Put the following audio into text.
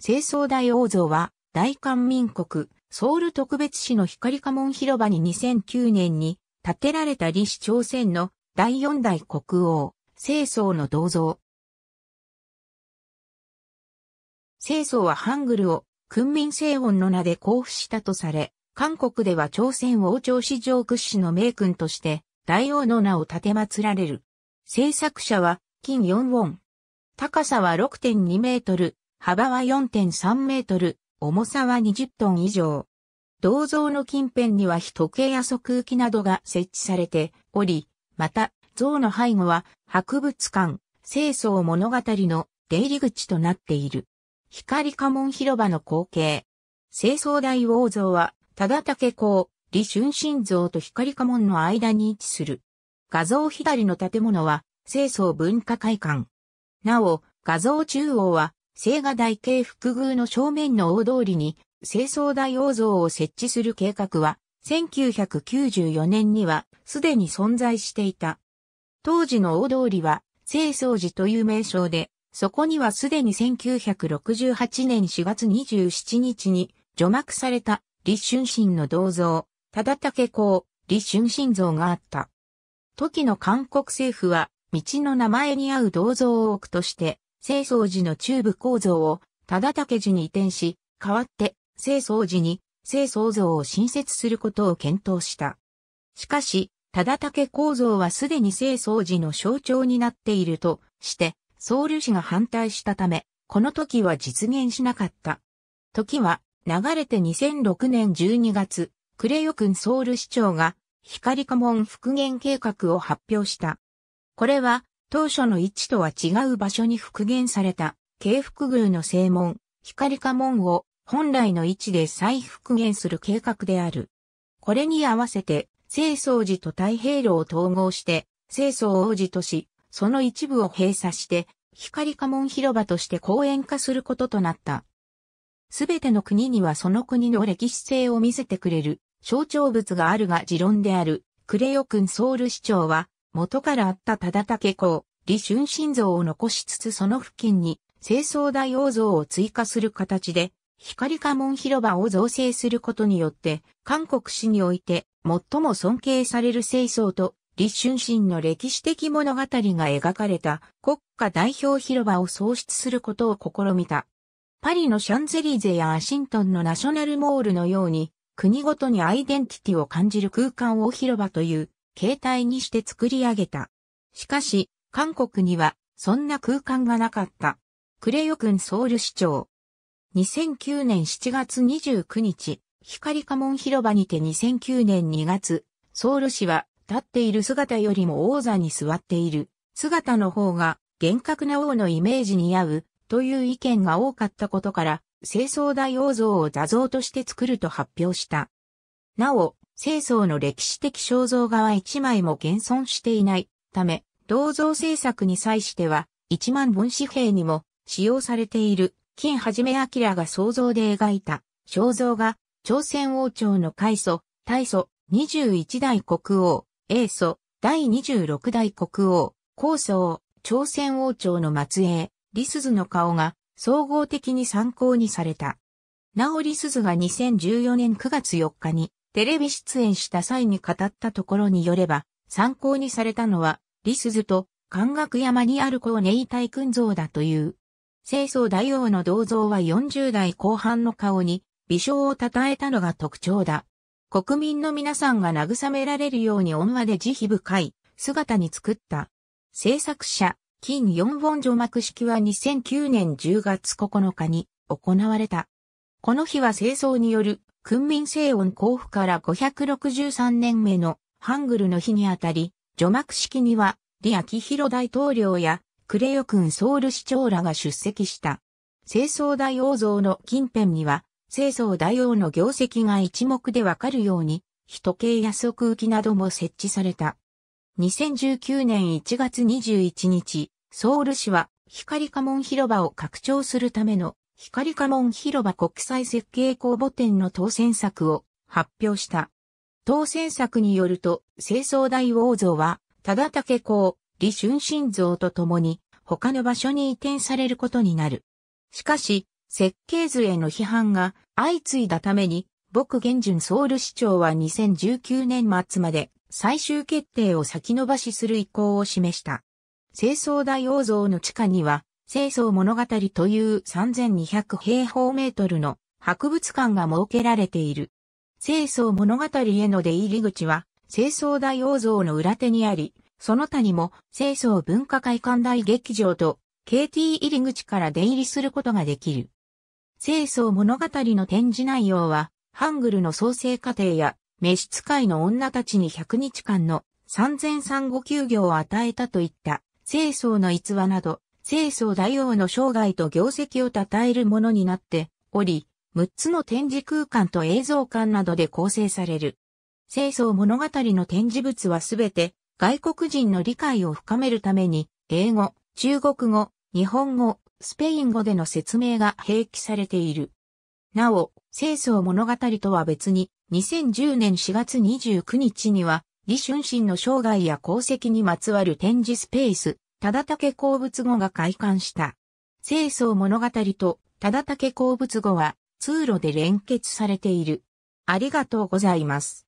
清掃大王像は、大韓民国、ソウル特別市の光家門広場に2009年に建てられた李氏朝鮮の第四代国王、清掃の銅像。清掃はハングルを、君民聖音の名で交付したとされ、韓国では朝鮮王朝史上屈指の名君として、大王の名を建て祀られる。制作者は、金四ウォン。高さは6.2メートル、幅は4.3メートル、重さは20トン以上。銅像の近辺には人計や測器などが設置されており、また、像の背後は博物館、清掃物語の出入り口となっている。光家門広場の光景。清掃大王像は、忠武公、李春心像と光家門の間に位置する。画像左の建物は、清掃文化会館。なお、画像中央は、青瓦台系複宮の正面の大通りに、清掃大王像を設置する計画は、1994年にはすでに存在していた。当時の大通りは、清掃寺という名称で、そこにはすでに1968年4月27日に除幕された立春神の銅像、忠武公、立春神像があった。時の韓国政府は、道の名前に合う銅像を置くとして、清掃寺の中部構造を忠武寺に移転し、代わって清掃寺に清掃像を新設することを検討した。しかし、忠武構造はすでに清掃寺の象徴になっているとして、僧侶氏が反対したため、この時は実現しなかった。時は流れて2006年12月、クレヨクンソウル市長が光家門復元計画を発表した。これは当初の位置とは違う場所に復元された、京福宮の正門、光家門を本来の位置で再復元する計画である。これに合わせて、清掃寺と太平楼を統合して、清掃王子とし、その一部を閉鎖して、光家門広場として公園化することとなった。すべての国にはその国の歴史性を見せてくれる象徴物があるが持論である、クレヨ君ソウル市長は、元からあった忠武公、李春心像を残しつつその付近に清掃大王像を追加する形で、光家門広場を造成することによって、韓国史において最も尊敬される清掃と李春心の歴史的物語が描かれた国家代表広場を創出することを試みた。パリのシャンゼリーゼやアシントンのナショナルモールのように、国ごとにアイデンティティを感じる空間を広場という形態にして作り上げた。しかし、韓国には、そんな空間がなかった。クレヨ君ソウル市長。2009年7月29日、光家門広場にて2009年2月、ソウル市は、立っている姿よりも王座に座っている、姿の方が、厳格な王のイメージに合う、という意見が多かったことから、清掃大王像を座像として作ると発表した。なお、清掃の歴史的肖像画は一枚も現存していないため、銅像制作に際しては、一万本紙幣にも使用されている、金はじめ明が想像で描いた肖像画、朝鮮王朝の開祖、大祖、21代国王、英祖、第26代国王、高祖、朝鮮王朝の末裔、リスズの顔が総合的に参考にされた。なおリスズが2014年9月4日にテレビ出演した際に語ったところによれば、参考にされたのは、リスズと関学山にあるーネイタイン像だという。清掃大王の銅像は40代後半の顔に、微笑を称えたのが特徴だ。国民の皆さんが慰められるように恩和で慈悲深い姿に作った。制作者、金四本除幕式は2009年10月9日に行われた。この日は清掃による訓民西音交付から563年目のハングルの日にあたり、除幕式には、李昭弘大統領や、クレヨ君ソウル市長らが出席した。清掃大王像の近辺には、清掃大王の業績が一目でわかるように、人系安即浮きなども設置された。2019年1月21日、ソウル市は光家門広場を拡張するための光家門広場国際設計公募展の当選作を発表した。当選作によると、清掃大王像は、忠武公、李春心像と共に、他の場所に移転されることになる。しかし、設計図への批判が相次いだために、僕現順ソウル市長は2019年末まで最終決定を先延ばしする意向を示した。清掃大王像の地下には清掃物語という3200平方メートルの博物館が設けられている。清掃物語への出入り口は、清掃大王像の裏手にあり、その他にも、清掃文化会館大劇場と、KT 入り口から出入りすることができる。清掃物語の展示内容は、ハングルの創生過程や、召使いの女たちに100日間の産前産後休業を与えたといった、清掃の逸話など、清掃大王の生涯と業績を称えるものになっており、6つの展示空間と映像館などで構成される。清掃物語の展示物はすべて外国人の理解を深めるために、英語、中国語、日本語、スペイン語での説明が併記されている。なお、清掃物語とは別に、2010年4月29日には、李春心の生涯や功績にまつわる展示スペース、忠武鉱物語が開館した。清掃物語と忠武鉱物語は通路で連結されている。ありがとうございます。